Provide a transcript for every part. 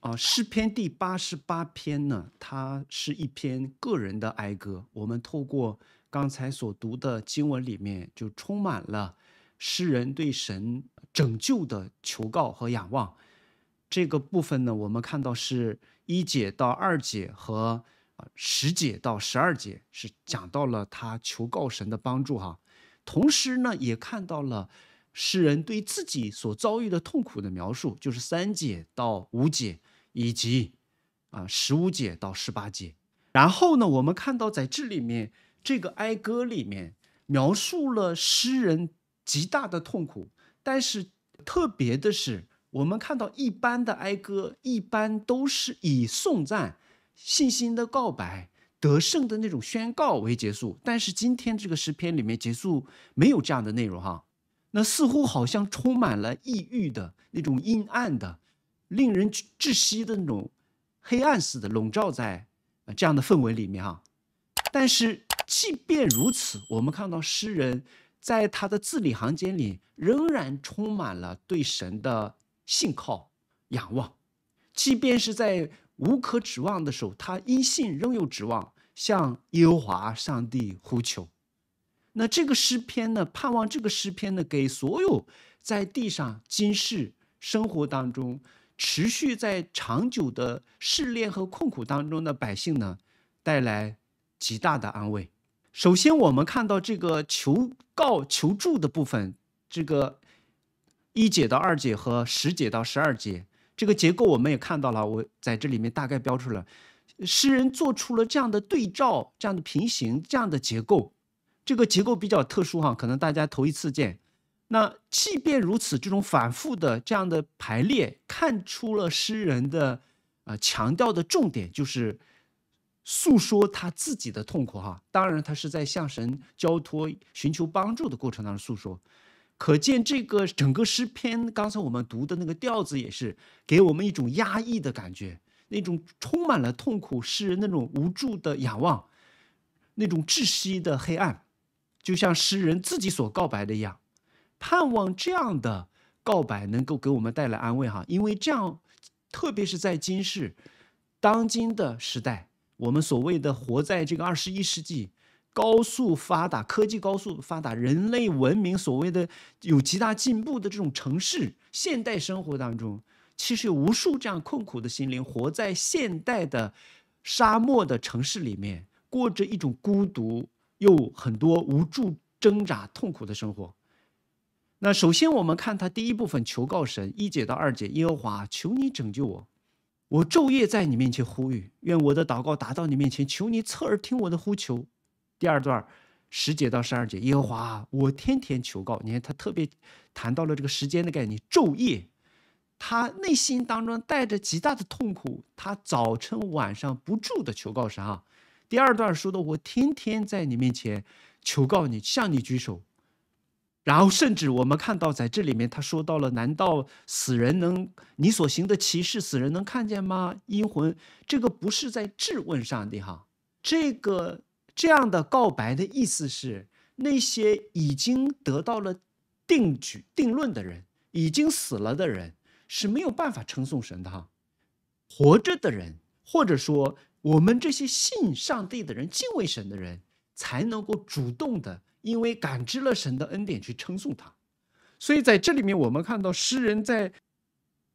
啊，诗篇第八十八篇呢，它是一篇个人的哀歌。我们透过刚才所读的经文里面，就充满了诗人对神拯救的求告和仰望。这个部分呢，我们看到是一节到二节和十节到十二节是讲到了他求告神的帮助哈，同时呢，也看到了诗人对自己所遭遇的痛苦的描述，就是三节到五节。以及，啊，十五节到十八节，然后呢，我们看到在这里面这个哀歌里面描述了诗人极大的痛苦，但是特别的是，我们看到一般的哀歌一般都是以颂赞、信心的告白、得胜的那种宣告为结束，但是今天这个诗篇里面结束没有这样的内容哈，那似乎好像充满了抑郁的那种阴暗的。令人窒息的那种黑暗似的笼罩在这样的氛围里面哈，但是即便如此，我们看到诗人在他的字里行间里仍然充满了对神的信靠仰望，即便是在无可指望的时候，他因信仍有指望向耶和华上帝呼求。那这个诗篇呢？盼望这个诗篇呢？给所有在地上今世生活当中。持续在长久的试炼和困苦当中的百姓呢，带来极大的安慰。首先，我们看到这个求告求助的部分，这个一节到二节和十节到十二节这个结构，我们也看到了。我在这里面大概标出了，诗人做出了这样的对照、这样的平行、这样的结构。这个结构比较特殊哈，可能大家头一次见。那即便如此，这种反复的这样的排列，看出了诗人的啊强调的重点就是诉说他自己的痛苦哈。当然，他是在向神交托、寻求帮助的过程当中诉说。可见，这个整个诗篇，刚才我们读的那个调子也是给我们一种压抑的感觉，那种充满了痛苦，诗人那种无助的仰望，那种窒息的黑暗，就像诗人自己所告白的一样。盼望这样的告白能够给我们带来安慰哈，因为这样，特别是在今世当今的时代，我们所谓的活在这个二十一世纪，高速发达、科技高速发达、人类文明所谓的有极大进步的这种城市，现代生活当中，其实有无数这样困苦的心灵，活在现代的沙漠的城市里面，过着一种孤独又很多无助、挣扎、痛苦的生活。那首先，我们看他第一部分求告神一节到二节，耶和华，求你拯救我，我昼夜在你面前呼吁，愿我的祷告达到你面前，求你侧耳听我的呼求。第二段十节到十二节，耶和华，我天天求告。你看他特别谈到了这个时间的概念，昼夜。他内心当中带着极大的痛苦，他早晨晚上不住的求告神啊。第二段说的，我天天在你面前求告你，向你举手。然后，甚至我们看到在这里面，他说到了：难道死人能你所行的歧视，死人能看见吗？阴魂，这个不是在质问上帝哈，这个这样的告白的意思是，那些已经得到了定举定论的人，已经死了的人是没有办法称颂神的哈，活着的人，或者说我们这些信上帝的人、敬畏神的人，才能够主动的。因为感知了神的恩典，去称颂他，所以在这里面，我们看到诗人在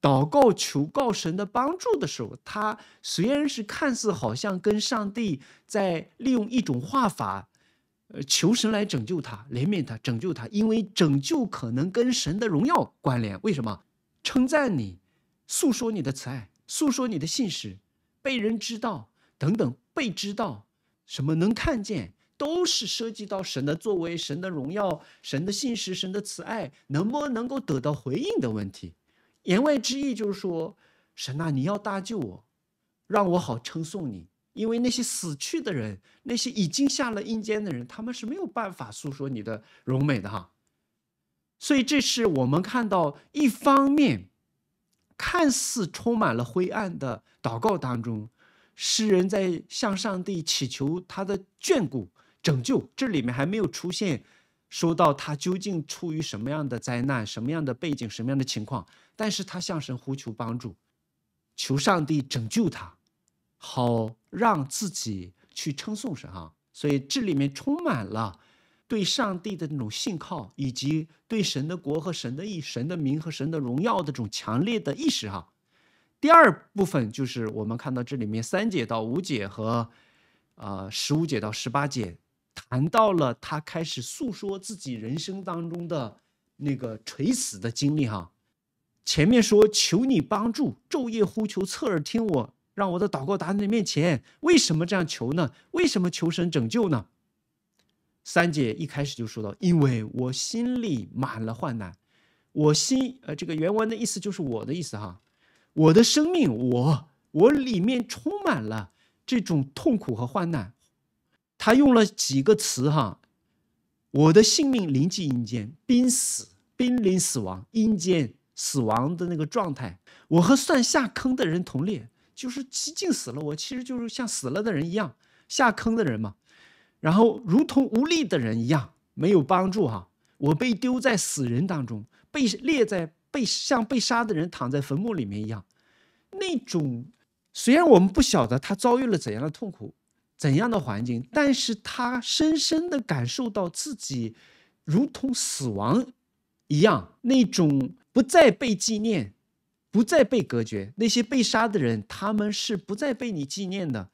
祷告求告神的帮助的时候，他虽然是看似好像跟上帝在利用一种画法，呃，求神来拯救他、怜悯他、拯救他，因为拯救可能跟神的荣耀关联。为什么？称赞你，诉说你的慈爱，诉说你的信实，被人知道等等，被知道什么能看见。都是涉及到神的作为、神的荣耀、神的信实、神的慈爱能不能够得到回应的问题。言外之意就是说，神啊，你要搭救我，让我好称颂你。因为那些死去的人，那些已经下了阴间的人，他们是没有办法诉说你的荣美的哈。所以，这是我们看到一方面，看似充满了灰暗的祷告当中，诗人在向上帝祈求他的眷顾。拯救这里面还没有出现说到他究竟处于什么样的灾难、什么样的背景、什么样的情况，但是他向神呼求帮助，求上帝拯救他，好让自己去称颂神哈。所以这里面充满了对上帝的那种信靠，以及对神的国和神的意、神的名和神的荣耀的这种强烈的意识哈。第二部分就是我们看到这里面三节到五节和啊十五节到十八节。谈到了他开始诉说自己人生当中的那个垂死的经历哈，前面说求你帮助，昼夜呼求，侧耳听我，让我的祷告达到你面前。为什么这样求呢？为什么求神拯救呢？三姐一开始就说到，因为我心里满了患难，我心呃，这个原文的意思就是我的意思哈，我的生命，我我里面充满了这种痛苦和患难。他用了几个词哈，我的性命临近阴间，濒死、濒临死亡、阴间死亡的那个状态。我和算下坑的人同列，就是接近死了。我其实就是像死了的人一样，下坑的人嘛。然后如同无力的人一样，没有帮助哈。我被丢在死人当中，被列在被像被杀的人躺在坟墓里面一样。那种虽然我们不晓得他遭遇了怎样的痛苦。怎样的环境？但是他深深的感受到自己，如同死亡一样，那种不再被纪念，不再被隔绝。那些被杀的人，他们是不再被你纪念的，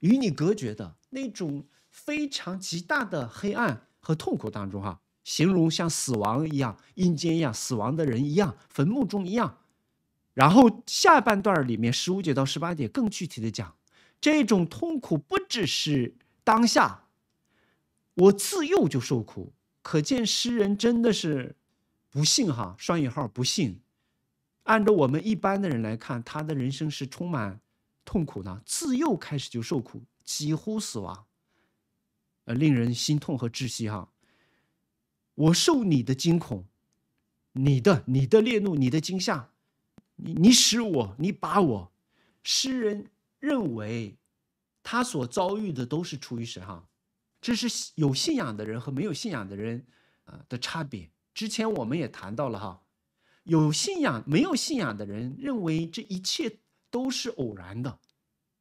与你隔绝的那种非常极大的黑暗和痛苦当中，哈，形容像死亡一样，阴间一样，死亡的人一样，坟墓中一样。然后下半段里面，十五节到十八节更具体的讲。这种痛苦不只是当下，我自幼就受苦，可见诗人真的是不幸哈。双引号不幸，按照我们一般的人来看，他的人生是充满痛苦的，自幼开始就受苦，几乎死亡，呃，令人心痛和窒息哈。我受你的惊恐，你的你的烈怒，你的惊吓，你你使我，你把我，诗人。认为他所遭遇的都是出于神哈，这是有信仰的人和没有信仰的人啊的差别。之前我们也谈到了哈，有信仰没有信仰的人认为这一切都是偶然的，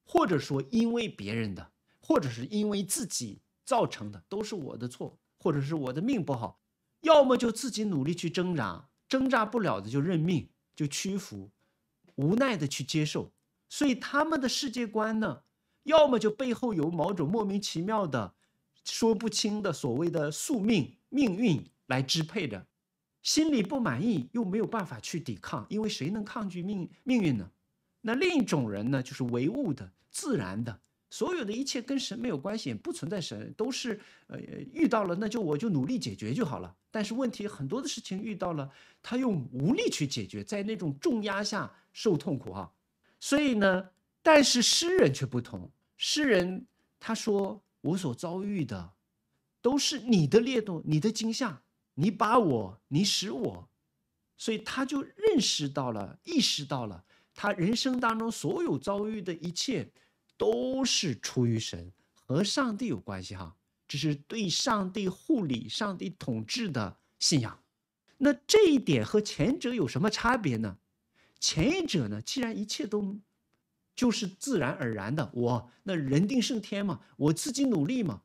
或者说因为别人的，或者是因为自己造成的，都是我的错，或者是我的命不好，要么就自己努力去挣扎，挣扎不了的就认命，就屈服，无奈的去接受。所以他们的世界观呢，要么就背后有某种莫名其妙的、说不清的所谓的宿命命运来支配着。心里不满意又没有办法去抵抗，因为谁能抗拒命命运呢？那另一种人呢，就是唯物的、自然的，所有的一切跟神没有关系，不存在神，都是呃遇到了那就我就努力解决就好了。但是问题很多的事情遇到了，他又无力去解决，在那种重压下受痛苦哈。所以呢，但是诗人却不同。诗人他说：“我所遭遇的，都是你的烈度，你的惊吓，你把我，你使我。”所以他就认识到了，意识到了，他人生当中所有遭遇的一切，都是出于神和上帝有关系哈。这是对上帝护理、上帝统治的信仰。那这一点和前者有什么差别呢？前者呢，既然一切都就是自然而然的，我那人定胜天嘛，我自己努力嘛，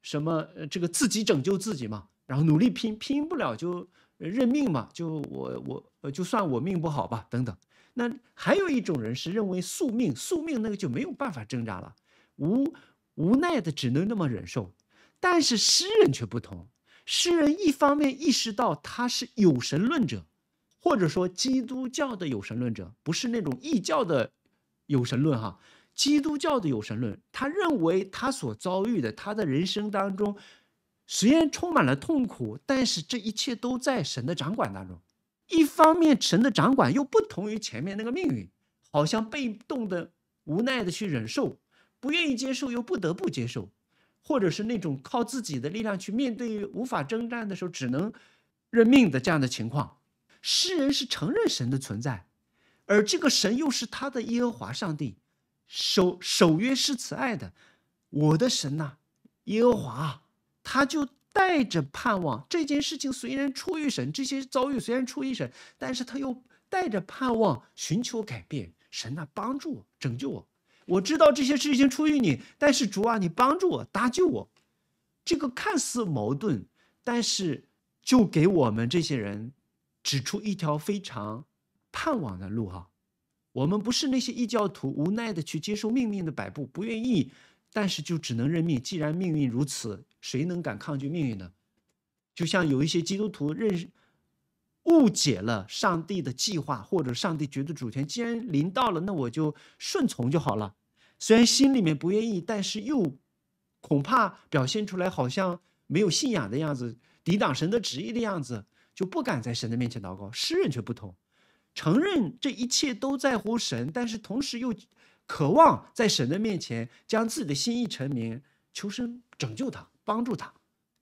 什么这个自己拯救自己嘛，然后努力拼，拼不了就认命嘛，就我我就算我命不好吧，等等。那还有一种人是认为宿命，宿命那个就没有办法挣扎了，无无奈的只能那么忍受。但是诗人却不同，诗人一方面意识到他是有神论者。或者说，基督教的有神论者不是那种异教的有神论哈，基督教的有神论，他认为他所遭遇的他的人生当中，虽然充满了痛苦，但是这一切都在神的掌管当中。一方面，神的掌管又不同于前面那个命运，好像被动的、无奈的去忍受，不愿意接受又不得不接受，或者是那种靠自己的力量去面对无法征战的时候只能认命的这样的情况。诗人是承认神的存在，而这个神又是他的耶和华上帝，守守约是慈爱的。我的神呐，耶和华，他就带着盼望。这件事情虽然出于神，这些遭遇虽然出于神，但是他又带着盼望，寻求改变。神呐，帮助我，拯救我。我知道这些事情出于你，但是主啊，你帮助我，搭救我。这个看似矛盾，但是就给我们这些人。指出一条非常盼望的路哈，我们不是那些异教徒，无奈的去接受命运的摆布，不愿意，但是就只能认命。既然命运如此，谁能敢抗拒命运呢？就像有一些基督徒认误解了上帝的计划或者上帝绝对主权，既然临到了，那我就顺从就好了。虽然心里面不愿意，但是又恐怕表现出来好像没有信仰的样子，抵挡神的旨意的样子。就不敢在神的面前祷告，诗人却不同，承认这一切都在乎神，但是同时又渴望在神的面前将自己的心意成明，求神拯救他，帮助他。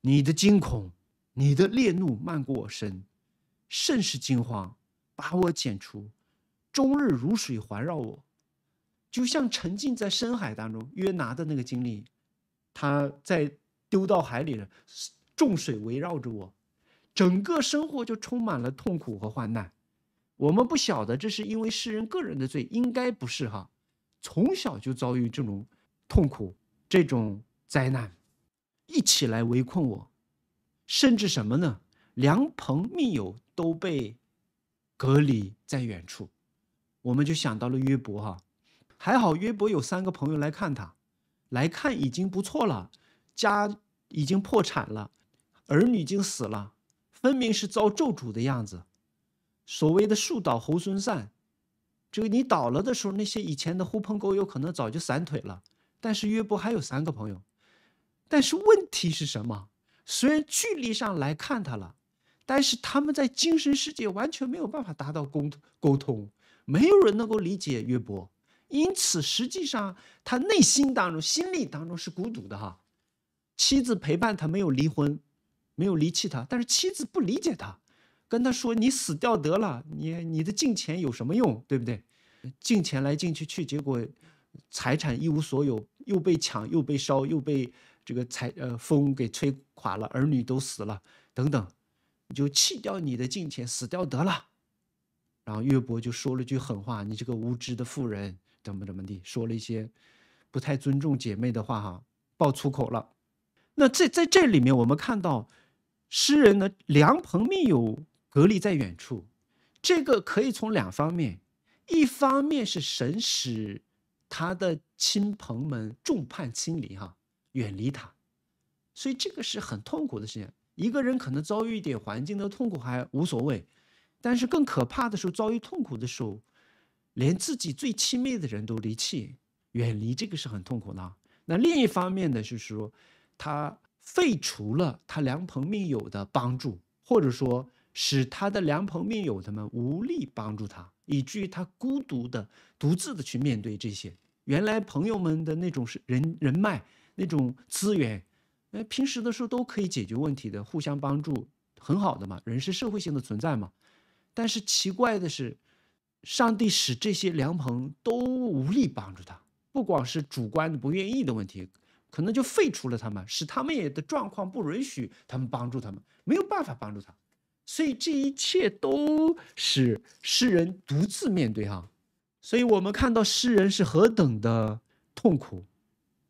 你的惊恐，你的烈怒漫过我身，甚是惊慌，把我剪除，终日如水环绕我，就像沉浸在深海当中。约拿的那个经历，他在丢到海里了，重水围绕着我。整个生活就充满了痛苦和患难，我们不晓得这是因为世人个人的罪，应该不是哈。从小就遭遇这种痛苦、这种灾难，一起来围困我，甚至什么呢？良朋密友都被隔离在远处，我们就想到了约伯哈。还好约伯有三个朋友来看他，来看已经不错了。家已经破产了，儿女已经死了。分明是遭咒诅的样子。所谓的树倒猢狲散，这个你倒了的时候，那些以前的狐朋狗友可能早就散腿了。但是约伯还有三个朋友，但是问题是什么？虽然距离上来看他了，但是他们在精神世界完全没有办法达到沟沟通，没有人能够理解约伯。因此，实际上他内心当中、心理当中是孤独的哈。妻子陪伴他，没有离婚。没有离弃他，但是妻子不理解他，跟他说：“你死掉得了，你你的净钱有什么用，对不对？净钱来进去去，结果财产一无所有，又被抢，又被烧，又被这个财呃风给吹垮了，儿女都死了等等，你就弃掉你的净钱，死掉得了。”然后岳伯就说了句狠话：“你这个无知的妇人，怎么怎么地，说了一些不太尊重姐妹的话哈，爆粗口了。”那在在这里面，我们看到。诗人呢，梁朋密友隔离在远处，这个可以从两方面，一方面是神使他的亲朋们众叛亲离哈，远离他，所以这个是很痛苦的事情。一个人可能遭遇一点环境的痛苦还无所谓，但是更可怕的时候，遭遇痛苦的时候，连自己最亲密的人都离弃远离，这个是很痛苦的。那另一方面呢，就是说他。废除了他良朋密友的帮助，或者说使他的良朋密友他们无力帮助他，以至于他孤独的、独自的去面对这些原来朋友们的那种是人人脉那种资源，哎，平时的时候都可以解决问题的，互相帮助，很好的嘛。人是社会性的存在嘛。但是奇怪的是，上帝使这些良朋都无力帮助他，不光是主观的不愿意的问题。可能就废除了他们，使他们也的状况不允许他们帮助他们，没有办法帮助他，所以这一切都是诗人独自面对哈，所以我们看到诗人是何等的痛苦，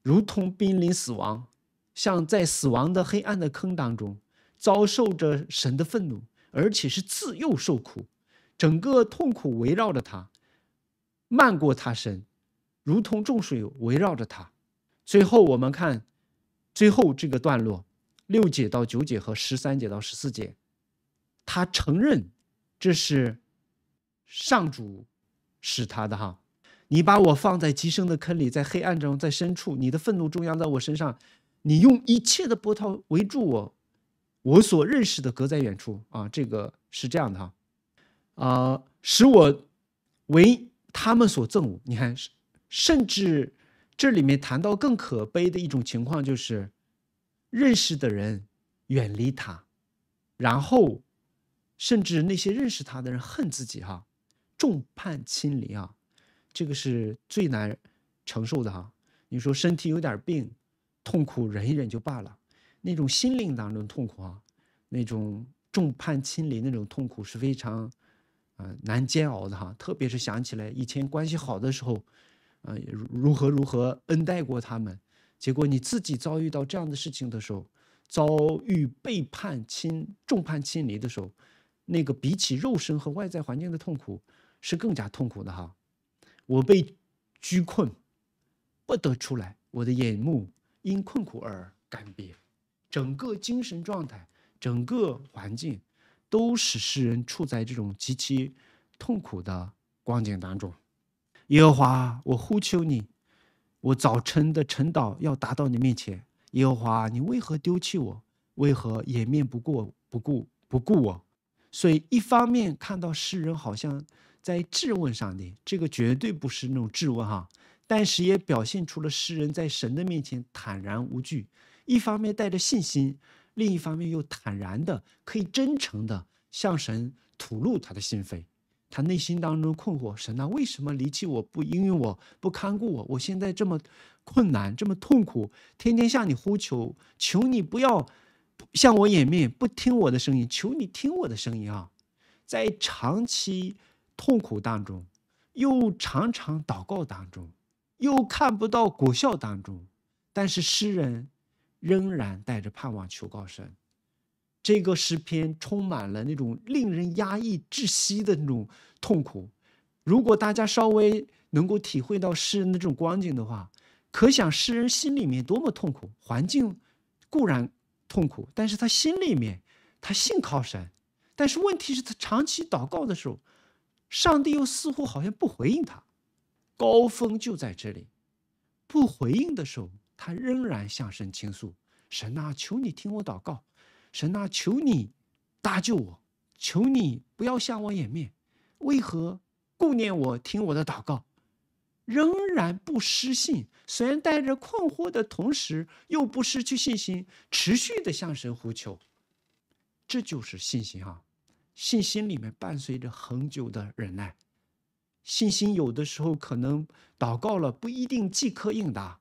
如同濒临死亡，像在死亡的黑暗的坑当中遭受着神的愤怒，而且是自幼受苦，整个痛苦围绕着他，漫过他身，如同重水围绕着他。最后，我们看最后这个段落，六节到九节和十三节到十四节，他承认这是上主使他的哈。你把我放在极深的坑里，在黑暗中，在深处，你的愤怒中央在我身上，你用一切的波涛围住我，我所认识的隔在远处啊。这个是这样的哈啊，使我为他们所憎恶。你看，甚至。这里面谈到更可悲的一种情况就是，认识的人远离他，然后，甚至那些认识他的人恨自己哈，众叛亲离啊，这个是最难承受的哈。你说身体有点病，痛苦忍一忍就罢了，那种心灵当中痛苦啊，那种众叛亲离那种痛苦是非常，嗯，难煎熬的哈。特别是想起来以前关系好的时候。啊，如如何如何恩待过他们，结果你自己遭遇到这样的事情的时候，遭遇背叛亲众叛亲离的时候，那个比起肉身和外在环境的痛苦是更加痛苦的哈。我被拘困，不得出来，我的眼目因困苦而干瘪，整个精神状态，整个环境，都使世人处在这种极其痛苦的光景当中。耶和华，我呼求你，我早晨的晨祷要达到你面前。耶和华，你为何丢弃我？为何掩面不顾不顾不顾我？所以，一方面看到诗人好像在质问上帝，这个绝对不是那种质问哈，但是也表现出了诗人在神的面前坦然无惧。一方面带着信心，另一方面又坦然的可以真诚的向神吐露他的心扉。他内心当中困惑神啊，为什么离弃我不因为我不看顾我，我现在这么困难这么痛苦，天天向你呼求，求你不要向我掩面，不听我的声音，求你听我的声音啊！在长期痛苦当中，又常常祷告当中，又看不到果效当中，但是诗人仍然带着盼望求告神。这个诗篇充满了那种令人压抑、窒息的那种痛苦。如果大家稍微能够体会到诗人的这种光景的话，可想诗人心里面多么痛苦。环境固然痛苦，但是他心里面，他信靠神，但是问题是他长期祷告的时候，上帝又似乎好像不回应他。高峰就在这里，不回应的时候，他仍然向神倾诉：“神啊，求你听我祷告。”神啊，求你搭救我！求你不要向我掩面，为何顾念我，听我的祷告，仍然不失信？虽然带着困惑的同时，又不失去信心，持续的向神呼求，这就是信心啊！信心里面伴随着恒久的忍耐。信心有的时候可能祷告了不一定即刻应答，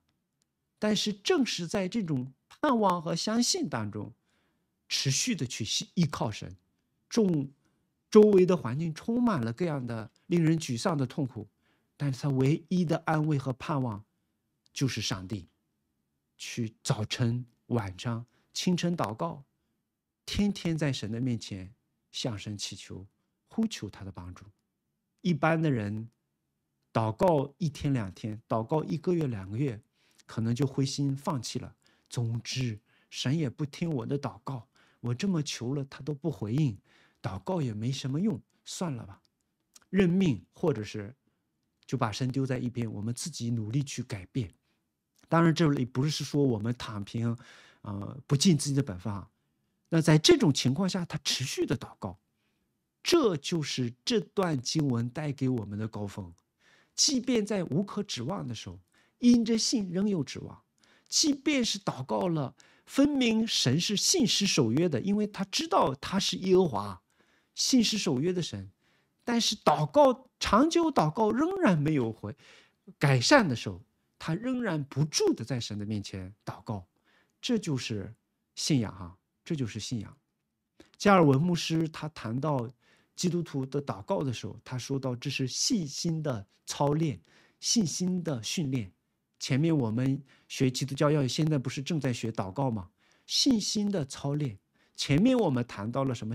但是正是在这种盼望和相信当中。持续的去依靠神，众周围的环境充满了各样的令人沮丧的痛苦，但是他唯一的安慰和盼望就是上帝。去早晨、晚上、清晨祷告，天天在神的面前向神祈求、呼求他的帮助。一般的人，祷告一天两天，祷告一个月两个月，可能就灰心放弃了。总之，神也不听我的祷告。我这么求了，他都不回应，祷告也没什么用，算了吧，认命，或者是就把神丢在一边，我们自己努力去改变。当然，这里不是说我们躺平，啊，不尽自己的本分。啊。那在这种情况下，他持续的祷告，这就是这段经文带给我们的高峰。即便在无可指望的时候，因着信仍有指望。即便是祷告了，分明神是信实守约的，因为他知道他是耶和华，信实守约的神。但是祷告长久祷告仍然没有回改善的时候，他仍然不住的在神的面前祷告，这就是信仰啊！这就是信仰。加尔文牧师他谈到基督徒的祷告的时候，他说到这是信心的操练，信心的训练。前面我们学基督教要，现在不是正在学祷告吗？信心的操练。前面我们谈到了什么？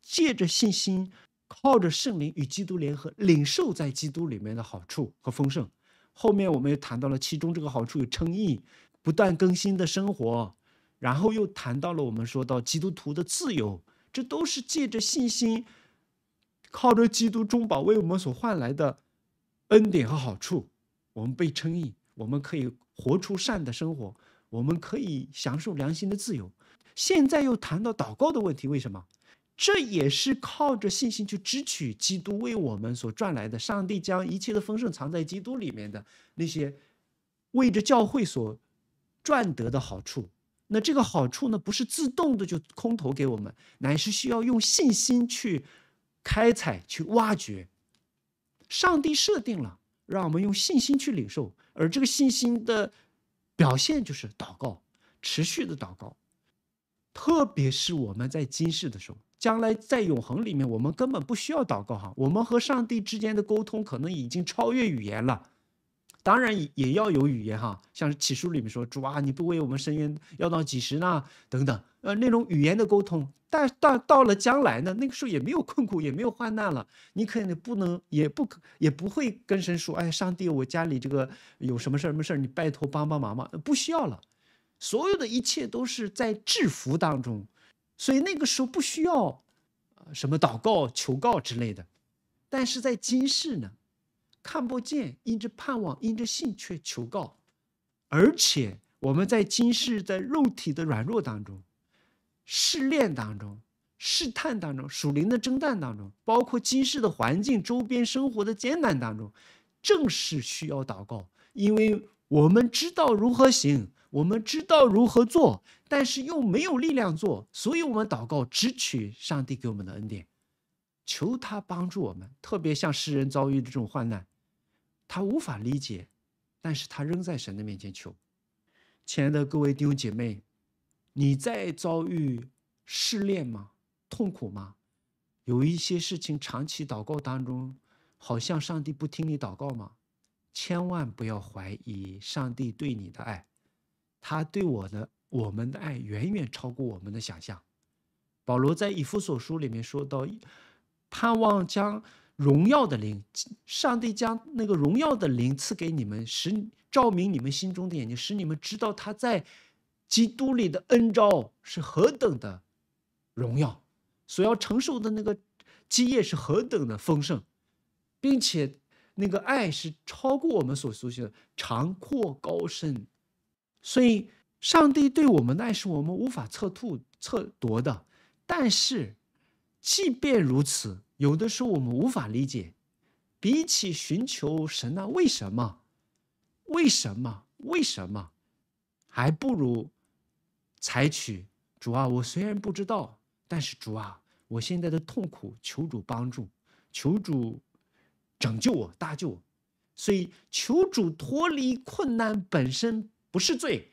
借着信心，靠着圣灵与基督联合，领受在基督里面的好处和丰盛。后面我们又谈到了其中这个好处有称义，不断更新的生活。然后又谈到了我们说到基督徒的自由，这都是借着信心，靠着基督中保为我们所换来的恩典和好处，我们被称义。我们可以活出善的生活，我们可以享受良心的自由。现在又谈到祷告的问题，为什么？这也是靠着信心去支取基督为我们所赚来的，上帝将一切的丰盛藏在基督里面的那些为着教会所赚得的好处。那这个好处呢，不是自动的就空投给我们，乃是需要用信心去开采、去挖掘。上帝设定了，让我们用信心去领受。而这个信心的表现就是祷告，持续的祷告，特别是我们在今世的时候，将来在永恒里面，我们根本不需要祷告哈，我们和上帝之间的沟通可能已经超越语言了。当然也也要有语言哈，像《启示录》里面说：“主啊，你不为我们伸冤，要到几时呢？”等等，呃，那种语言的沟通。但到到了将来呢，那个时候也没有困苦，也没有患难了，你可能不能，也不可，也不会跟神说：“哎，上帝，我家里这个有什么事儿没事儿，你拜托帮帮忙嘛。”不需要了，所有的一切都是在制服当中，所以那个时候不需要，什么祷告、求告之类的。但是在今世呢？看不见，因着盼望，因着信，却求告。而且我们在今世，在肉体的软弱当中、试炼当中、试探当中、属灵的争战当中，包括今世的环境、周边生活的艰难当中，正是需要祷告。因为我们知道如何行，我们知道如何做，但是又没有力量做，所以我们祷告，只取上帝给我们的恩典，求他帮助我们。特别像世人遭遇的这种患难。他无法理解，但是他仍在神的面前求。亲爱的各位弟兄姐妹，你在遭遇试炼吗？痛苦吗？有一些事情长期祷告当中，好像上帝不听你祷告吗？千万不要怀疑上帝对你的爱，他对我的我们的爱远远超过我们的想象。保罗在以弗所书里面说到，盼望将。荣耀的灵，上帝将那个荣耀的灵赐给你们，使照明你们心中的眼睛，使你们知道他在基督里的恩召是何等的荣耀，所要承受的那个基业是何等的丰盛，并且那个爱是超过我们所熟悉的，长阔高深。所以，上帝对我们的爱是我们无法测度、测夺的。但是，即便如此，有的时候我们无法理解。比起寻求神啊，为什么？为什么？为什么？还不如采取主啊，我虽然不知道，但是主啊，我现在的痛苦，求主帮助，求主拯救我、搭救我。所以，求主脱离困难本身不是罪，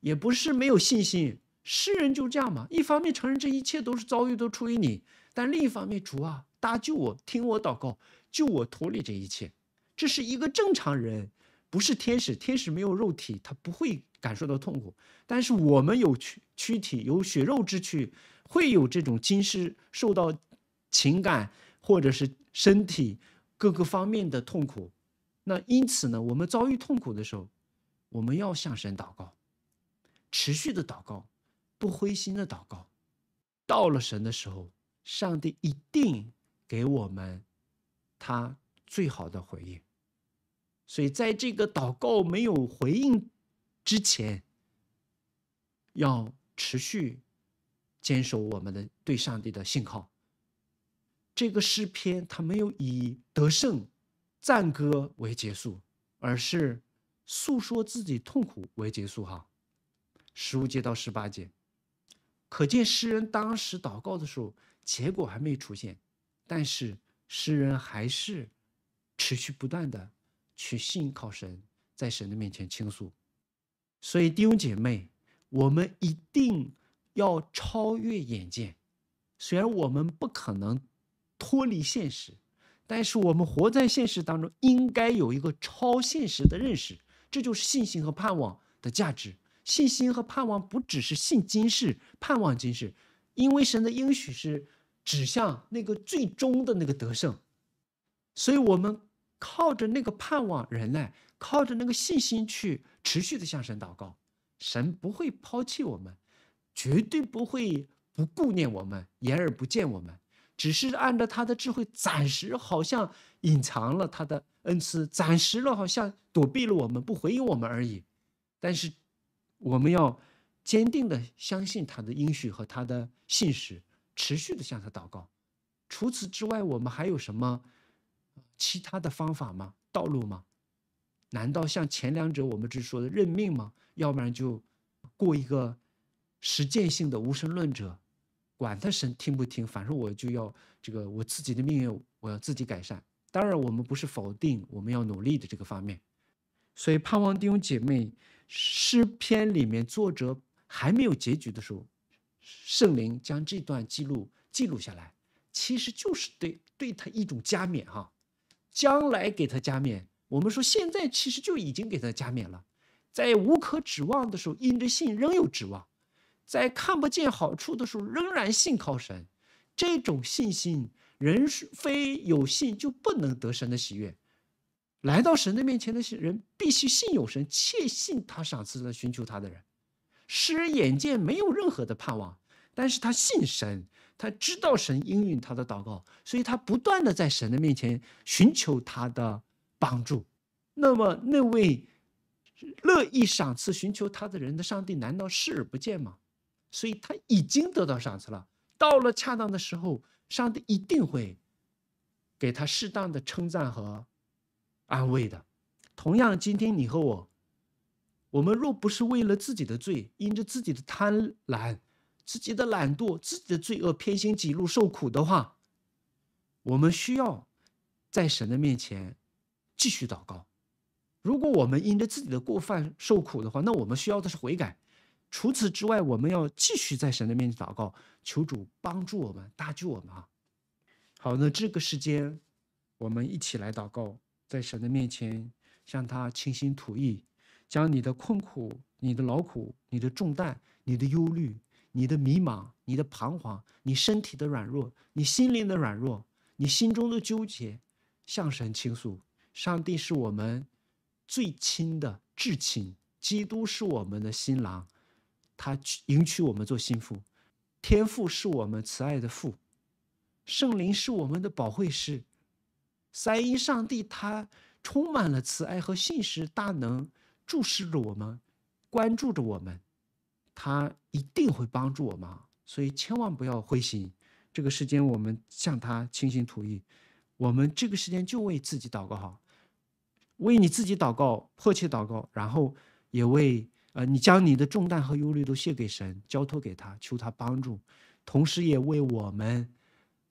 也不是没有信心。世人就这样嘛，一方面承认这一切都是遭遇，都出于你。但另一方面，主啊，搭救我，听我祷告，救我脱离这一切。这是一个正常人，不是天使。天使没有肉体，他不会感受到痛苦。但是我们有躯躯体，有血肉之躯，会有这种今世受到情感或者是身体各个方面的痛苦。那因此呢，我们遭遇痛苦的时候，我们要向神祷告，持续的祷告，不灰心的祷告，到了神的时候。上帝一定给我们他最好的回应，所以在这个祷告没有回应之前，要持续坚守我们的对上帝的信号。这个诗篇他没有以得胜赞歌为结束，而是诉说自己痛苦为结束。哈，十五节到十八节，可见诗人当时祷告的时候。结果还没出现，但是诗人还是持续不断的去信靠神，在神的面前倾诉。所以弟兄姐妹，我们一定要超越眼见。虽然我们不可能脱离现实，但是我们活在现实当中，应该有一个超现实的认识。这就是信心和盼望的价值。信心和盼望不只是信今世，盼望今世。因为神的应许是指向那个最终的那个得胜，所以我们靠着那个盼望、忍耐，靠着那个信心去持续的向神祷告。神不会抛弃我们，绝对不会不顾念我们、言而不见我们，只是按照他的智慧，暂时好像隐藏了他的恩赐，暂时了好像躲避了我们、不回应我们而已。但是，我们要。坚定地相信他的应许和他的信实，持续地向他祷告。除此之外，我们还有什么其他的方法吗？道路吗？难道像前两者我们只说的认命吗？要不然就过一个实践性的无神论者，管他神听不听，反正我就要这个我自己的命运，我要自己改善。当然，我们不是否定我们要努力的这个方面。所以，盼望弟兄姐妹，《诗篇》里面作者。还没有结局的时候，圣灵将这段记录记录下来，其实就是对对他一种加冕哈，将来给他加冕。我们说现在其实就已经给他加冕了。在无可指望的时候，因着信仍有指望；在看不见好处的时候，仍然信靠神。这种信心，人非有信就不能得神的喜悦。来到神的面前的人必须信有神，切信他赏赐的、寻求他的人。世人眼见，没有任何的盼望，但是他信神，他知道神应允他的祷告，所以他不断的在神的面前寻求他的帮助。那么那位乐意赏赐寻求他的人的上帝，难道视而不见吗？所以他已经得到赏赐了，到了恰当的时候，上帝一定会给他适当的称赞和安慰的。同样，今天你和我。我们若不是为了自己的罪，因着自己的贪婪、自己的懒惰、自己的罪恶偏心几路受苦的话，我们需要在神的面前继续祷告。如果我们因着自己的过犯受苦的话，那我们需要的是悔改。除此之外，我们要继续在神的面前祷告，求主帮助我们、搭救我们啊！好，那这个时间我们一起来祷告，在神的面前向他倾心吐意。将你的困苦、你的劳苦、你的重担、你的忧虑、你的迷茫、你的彷徨、你身体的软弱、你心灵的软弱、你心中的纠结，向神倾诉。上帝是我们最亲的至亲，基督是我们的新郎，他去，迎娶我们做新妇。天父是我们慈爱的父，圣灵是我们的保惠师。三一上帝他充满了慈爱和信实大能。注视着我们，关注着我们，他一定会帮助我们。所以千万不要灰心。这个时间我们向他倾心吐意，我们这个时间就为自己祷告好，为你自己祷告，迫切祷告，然后也为呃你将你的重担和忧虑都卸给神，交托给他，求他帮助，同时也为我们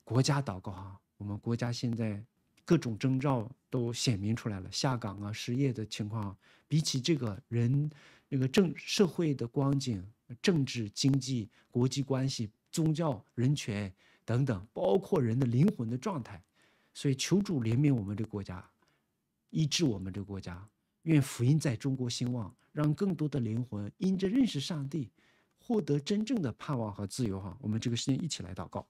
国家祷告哈。我们国家现在。各种征兆都显明出来了，下岗啊、失业的情况，比起这个人那个政社会的光景、政治、经济、国际关系、宗教、人权等等，包括人的灵魂的状态，所以求主怜悯我们这国家，医治我们这国家，愿福音在中国兴旺，让更多的灵魂因着认识上帝，获得真正的盼望和自由哈。我们这个时间一起来祷告。